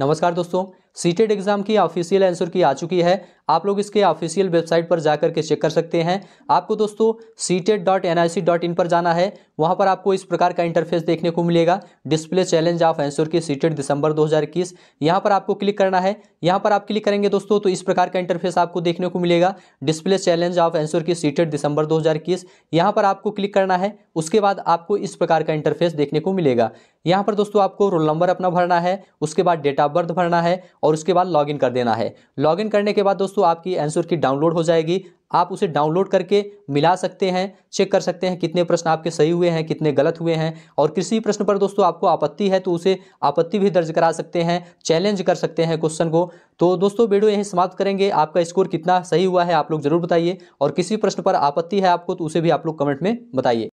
नमस्कार दोस्तों CTET exam की ऑफिशियल आंसर की आ चुकी है आप लोग इसके ऑफिशियल वेबसाइट पर जा करके चेक कर सकते हैं आपको दोस्तों CTET dot N I C dot in पर जाना है वहां पर आपको इस प्रकार का इंटरफेस देखने को मिलेगा display challenge of answer key CTET December 2021 यहाँ पर आपको क्लिक करना है यहाँ पर आप क्लिक करेंगे दोस्तों तो इस प्रकार का इंटरफेस आपको देखने को मिलेगा display challenge of answer key CTET December दो हज़ार पर आपको क्लिक करना है उसके बाद आपको इस प्रकार का इंटरफेस देखने को मिलेगा यहाँ पर दोस्तों आपको रोल नंबर अपना भरना है उसके बाद डेट ऑफ बर्थ भरना है और उसके बाद लॉगिन कर देना है लॉगिन करने के बाद दोस्तों आपकी आंसर की डाउनलोड हो जाएगी आप उसे डाउनलोड करके मिला सकते हैं चेक कर सकते हैं कितने प्रश्न आपके सही हुए हैं कितने गलत हुए हैं और किसी भी प्रश्न पर दोस्तों आपको आपत्ति है तो उसे आपत्ति भी दर्ज करा सकते हैं चैलेंज कर सकते हैं क्वेश्चन को तो दोस्तों वीडियो यहीं समाप्त करेंगे आपका स्कोर कितना सही हुआ है आप लोग ज़रूर बताइए और किसी प्रश्न पर आपत्ति है आपको तो उसे भी आप लोग कमेंट में बताइए